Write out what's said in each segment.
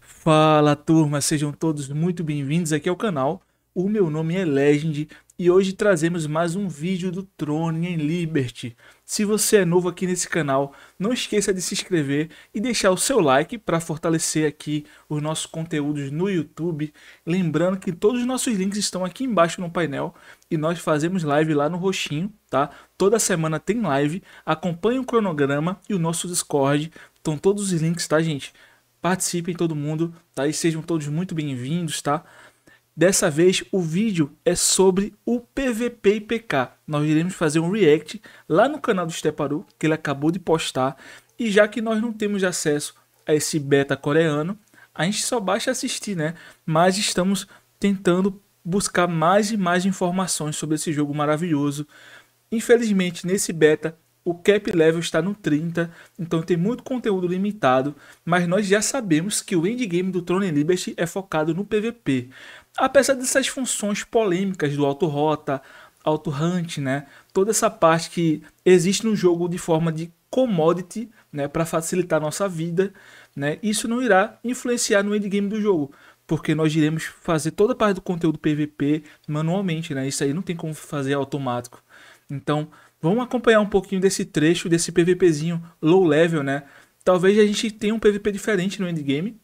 Fala turma, sejam todos muito bem-vindos aqui ao canal. O meu nome é Legend e hoje trazemos mais um vídeo do Throne em Liberty. Se você é novo aqui nesse canal, não esqueça de se inscrever e deixar o seu like para fortalecer aqui os nossos conteúdos no YouTube. Lembrando que todos os nossos links estão aqui embaixo no painel e nós fazemos live lá no roxinho, tá? Toda semana tem live, acompanhe o cronograma e o nosso Discord. Estão todos os links, tá gente? Participem todo mundo, tá? E sejam todos muito bem-vindos, tá? Dessa vez o vídeo é sobre o PVP e PK. Nós iremos fazer um react lá no canal do Steparu, que ele acabou de postar. E já que nós não temos acesso a esse beta coreano, a gente só baixa assistir, né? Mas estamos tentando buscar mais e mais informações sobre esse jogo maravilhoso. Infelizmente, nesse beta o cap level está no 30, então tem muito conteúdo limitado, mas nós já sabemos que o endgame do Throne Liberty é focado no PVP. Apesar dessas funções polêmicas do auto-rota, auto-hunt, né? toda essa parte que existe no jogo de forma de commodity né? para facilitar nossa vida, né? isso não irá influenciar no endgame do jogo porque nós iremos fazer toda a parte do conteúdo PVP manualmente, né? Isso aí não tem como fazer automático. Então, Vamos acompanhar um pouquinho desse trecho, desse PVPzinho low level, né? Talvez a gente tenha um PVP diferente no endgame,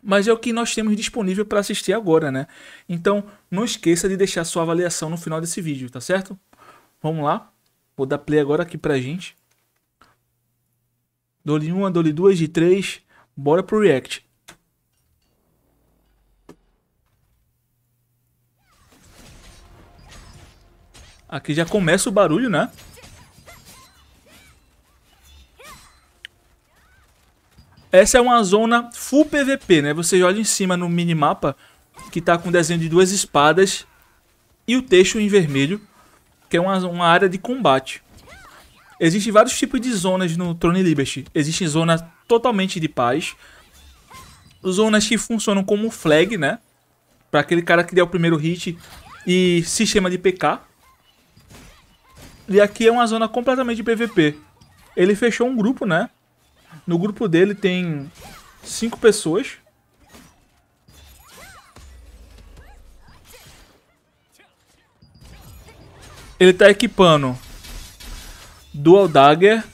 mas é o que nós temos disponível para assistir agora, né? Então, não esqueça de deixar sua avaliação no final desse vídeo, tá certo? Vamos lá. Vou dar play agora aqui pra gente. Dole 1, dole 2 e 3. Bora pro React. Aqui já começa o barulho, né? Essa é uma zona full PVP, né? Você olha em cima no minimapa, que tá com desenho de duas espadas e o texto em vermelho, que é uma, uma área de combate. Existem vários tipos de zonas no Throne Liberty. Existem zonas totalmente de paz, zonas que funcionam como flag, né? Para aquele cara que der o primeiro hit e sistema de PK. E aqui é uma zona completamente de PVP. Ele fechou um grupo, né? No grupo dele tem cinco pessoas. Ele tá equipando Dual Dagger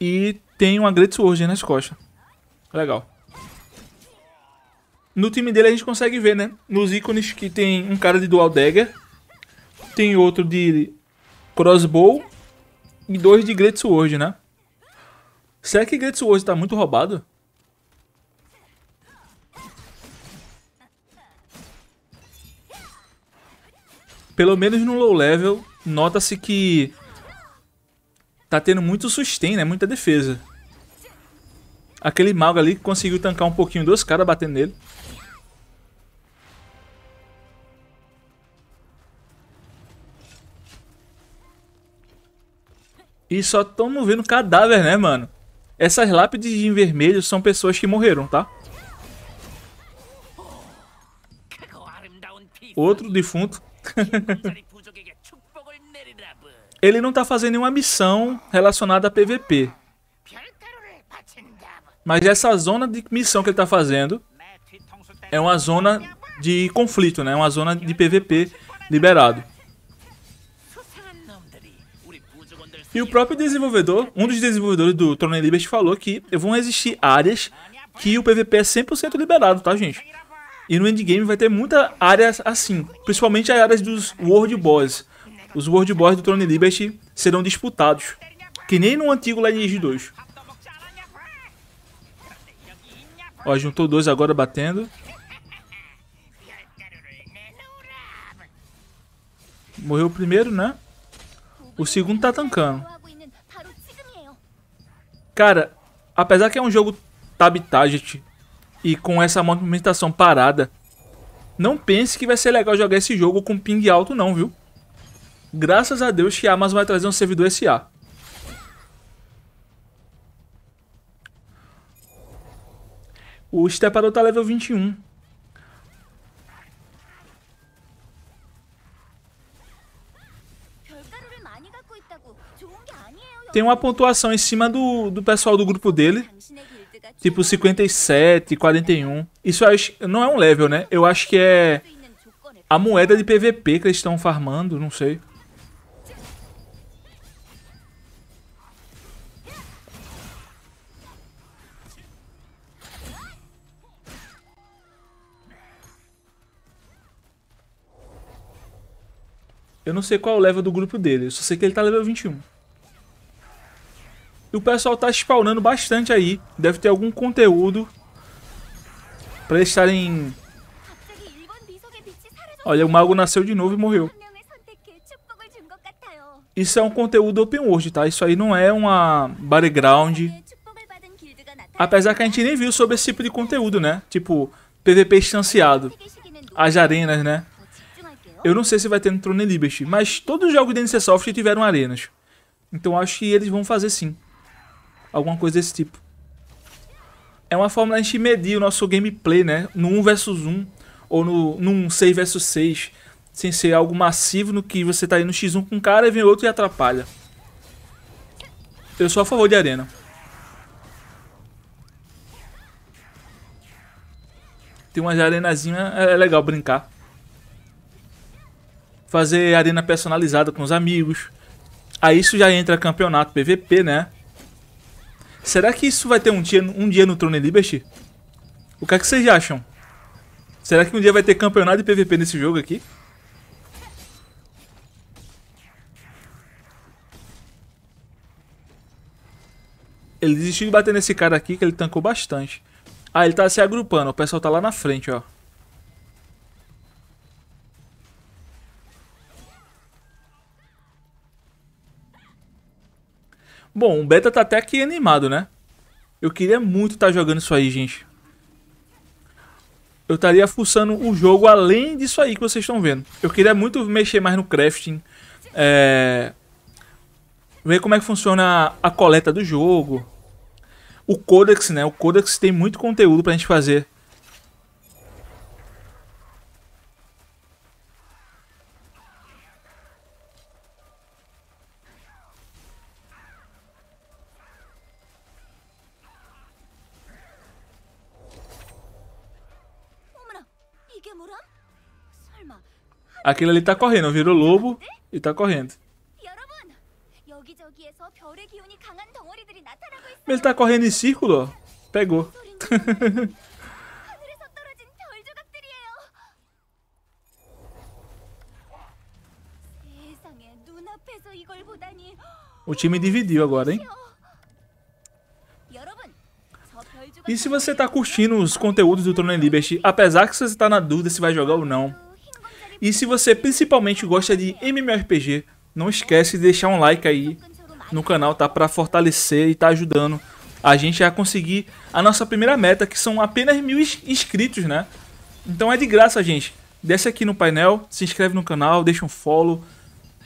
e tem uma Great Sword nas costas. Legal. No time dele a gente consegue ver, né? Nos ícones que tem um cara de Dual Dagger, tem outro de Crossbow e dois de Great Sword, né? Será que Great Sword tá muito roubado? Pelo menos no low level, nota-se que tá tendo muito sustain, né? Muita defesa. Aquele mago ali que conseguiu tancar um pouquinho dos caras batendo nele. E só estamos vendo cadáver, né, mano? Essas lápides em vermelho são pessoas que morreram, tá? Outro defunto. Ele não tá fazendo nenhuma missão relacionada a PVP. Mas essa zona de missão que ele tá fazendo é uma zona de conflito, né? Uma zona de PVP liberado. E o próprio desenvolvedor, um dos desenvolvedores do Tron Liberty falou que vão existir áreas que o PVP é 100% liberado, tá, gente? E no endgame vai ter muita área assim, principalmente as áreas dos World Boss. Os World Boss do Tron Liberty serão disputados, que nem no antigo Lineage 2. Ó, juntou dois agora batendo. Morreu o primeiro, né? O segundo tá tancando. Tá Cara, apesar que é um jogo tab target e com essa movimentação parada, não pense que vai ser legal jogar esse jogo com ping alto não, viu? Graças a Deus que a Amazon vai trazer um servidor SA. O Stepador tá level 21. tem uma pontuação em cima do, do pessoal do grupo dele. Tipo 57, 41. Isso acho, não é um level, né? Eu acho que é a moeda de PVP que eles estão farmando, não sei. Eu não sei qual é o level do grupo dele, eu só sei que ele tá level 21. E o pessoal tá spawnando bastante aí. Deve ter algum conteúdo pra eles estarem... Olha, o mago nasceu de novo e morreu. Isso é um conteúdo open world, tá? Isso aí não é uma battleground. Apesar que a gente nem viu sobre esse tipo de conteúdo, né? Tipo, PVP instanciado. As arenas, né? Eu não sei se vai ter no Throne Liberty, mas todos os jogos da NC Software tiveram arenas. Então acho que eles vão fazer sim alguma coisa desse tipo. É uma forma da gente medir o nosso gameplay, né? No 1 versus 1 ou no, num 6 versus 6, sem ser algo massivo no que você tá no x1 com um cara e vem outro e atrapalha. Eu sou a favor de arena. Tem umas arenazinhas, é, é legal brincar. Fazer arena personalizada com os amigos. Aí isso já entra campeonato PVP, né? Será que isso vai ter um dia, um dia no Throne Liberty? O que é que vocês acham? Será que um dia vai ter campeonato de PVP nesse jogo aqui? Ele desistiu de bater nesse cara aqui que ele tancou bastante. Ah, ele tá se agrupando. O pessoal tá lá na frente, ó. Bom, o beta tá até aqui animado, né? Eu queria muito estar tá jogando isso aí, gente. Eu estaria fuçando o jogo além disso aí que vocês estão vendo. Eu queria muito mexer mais no crafting. É... Ver como é que funciona a coleta do jogo. O Codex, né? O Codex tem muito conteúdo pra gente fazer Aquele ali tá correndo, virou lobo e tá correndo. Ele tá correndo em círculo, ó. Pegou. o time dividiu agora, hein? E se você tá curtindo os conteúdos do Trono Liberty, apesar que você tá na dúvida se vai jogar ou não, e se você principalmente gosta de MMORPG, não esquece de deixar um like aí no canal, tá? Pra fortalecer e tá ajudando a gente a conseguir a nossa primeira meta, que são apenas mil inscritos, né? Então é de graça, gente. Desce aqui no painel, se inscreve no canal, deixa um follow.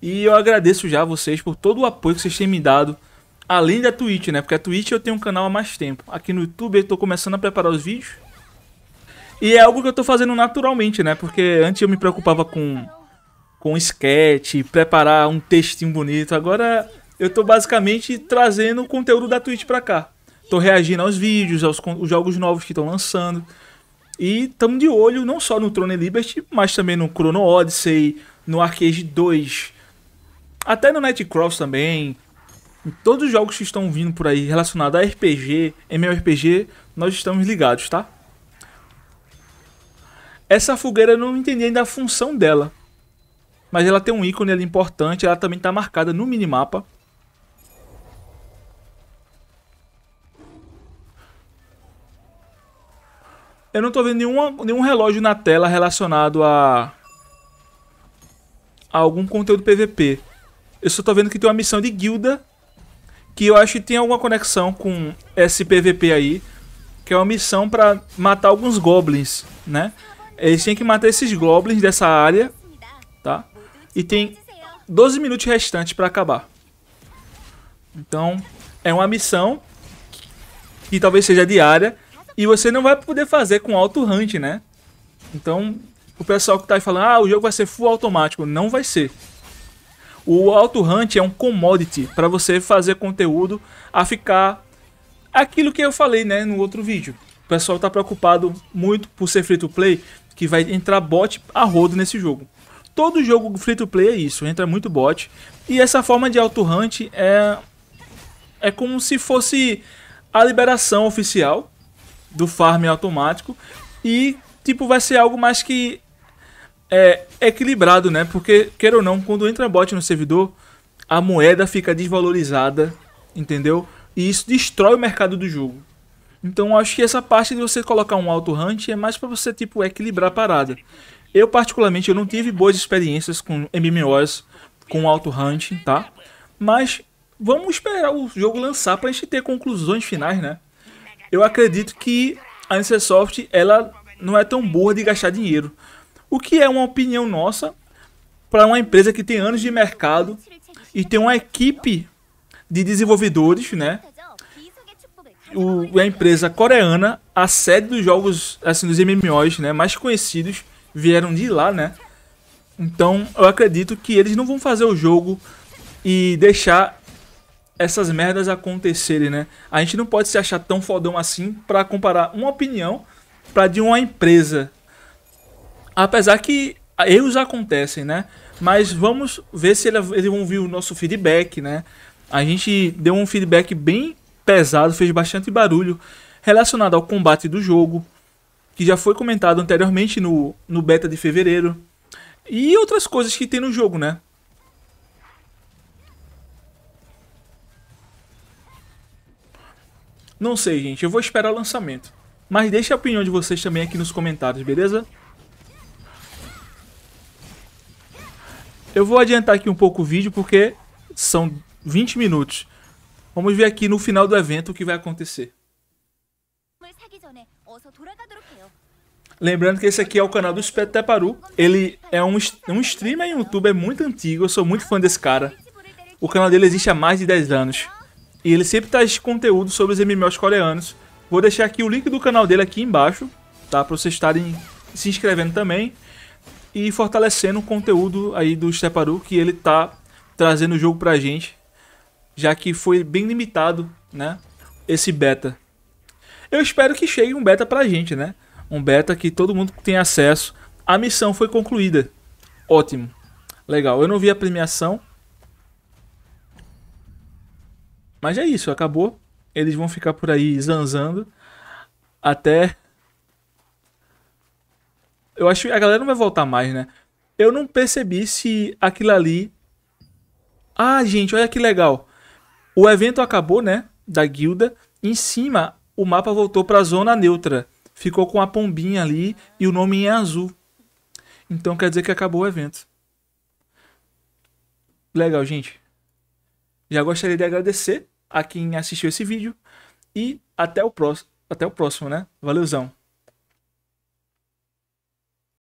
E eu agradeço já a vocês por todo o apoio que vocês têm me dado. Além da Twitch, né? Porque a Twitch eu tenho um canal há mais tempo. Aqui no YouTube eu tô começando a preparar os vídeos. E é algo que eu tô fazendo naturalmente, né? Porque antes eu me preocupava com com sketch, preparar um textinho bonito. Agora eu tô basicamente trazendo o conteúdo da Twitch pra cá. Tô reagindo aos vídeos, aos, aos jogos novos que estão lançando. E estamos de olho não só no Throne Liberty, mas também no Chrono Odyssey, no Arcade 2, até no Nightcross também. Em todos os jogos que estão vindo por aí relacionados a RPG, MMORPG, nós estamos ligados, tá? Essa fogueira eu não entendi ainda a função dela. Mas ela tem um ícone ali importante, ela também está marcada no minimapa. Eu não estou vendo nenhuma, nenhum relógio na tela relacionado a, a algum conteúdo PVP. Eu só estou vendo que tem uma missão de guilda que eu acho que tem alguma conexão com esse PVP aí, que é uma missão para matar alguns goblins, né? Eles têm que matar esses goblins dessa área, tá? E tem 12 minutos restantes para acabar. Então, é uma missão que talvez seja diária e você não vai poder fazer com alto hunt, né? Então, o pessoal que tá aí falando, ah, o jogo vai ser full automático, não vai ser. O auto hunt é um commodity para você fazer conteúdo a ficar aquilo que eu falei, né, no outro vídeo. O pessoal tá preocupado muito por ser free to play, que vai entrar bot a rodo nesse jogo. Todo jogo free to play é isso, entra muito bot. E essa forma de auto hunt é é como se fosse a liberação oficial do farm automático e tipo vai ser algo mais que é equilibrado, né? Porque queira ou não, quando entra bot no servidor, a moeda fica desvalorizada, entendeu? E isso destrói o mercado do jogo. Então acho que essa parte de você colocar um alto hunt é mais para você tipo equilibrar a parada. Eu particularmente eu não tive boas experiências com MMOs com alto hunt, tá? Mas vamos esperar o jogo lançar para a gente ter conclusões finais, né? Eu acredito que a Ancersoft ela não é tão boa de gastar dinheiro. O que é uma opinião nossa para uma empresa que tem anos de mercado e tem uma equipe de desenvolvedores, né? o, a empresa coreana, a sede dos jogos, assim, dos MMOs, né, mais conhecidos, vieram de lá, né? Então, eu acredito que eles não vão fazer o jogo e deixar essas merdas acontecerem, né? A gente não pode se achar tão fodão assim para comparar uma opinião para de uma empresa. Apesar que erros acontecem, né? Mas vamos ver se eles vão ouvir o nosso feedback, né? A gente deu um feedback bem pesado fez bastante barulho relacionado ao combate do jogo, que já foi comentado anteriormente no, no beta de fevereiro, e outras coisas que tem no jogo, né? Não sei, gente, eu vou esperar o lançamento. Mas deixe a opinião de vocês também aqui nos comentários, beleza? Eu vou adiantar aqui um pouco o vídeo porque são 20 minutos. Vamos ver aqui no final do evento o que vai acontecer. Lembrando que esse aqui é o canal do Teparu. Ele é um, um streamer e um youtuber muito antigo. Eu sou muito fã desse cara. O canal dele existe há mais de 10 anos. E ele sempre traz conteúdo sobre os MMOs coreanos. Vou deixar aqui o link do canal dele aqui embaixo, tá? Pra vocês estarem se inscrevendo também. E fortalecendo o conteúdo aí do Teparu. que ele tá trazendo o jogo pra gente já que foi bem limitado, né? Esse beta. Eu espero que chegue um beta pra gente, né? Um beta que todo mundo tenha acesso. A missão foi concluída. Ótimo. Legal. Eu não vi a premiação. Mas é isso, acabou. Eles vão ficar por aí zanzando até Eu acho que a galera não vai voltar mais, né? Eu não percebi se aquilo ali Ah, gente, olha que legal. O evento acabou, né? Da guilda. Em cima, o mapa voltou para a zona neutra. Ficou com a pombinha ali e o nome em azul. Então quer dizer que acabou o evento. Legal, gente. Já gostaria de agradecer a quem assistiu esse vídeo. E até o próximo. Até o próximo, né? Valeuzão.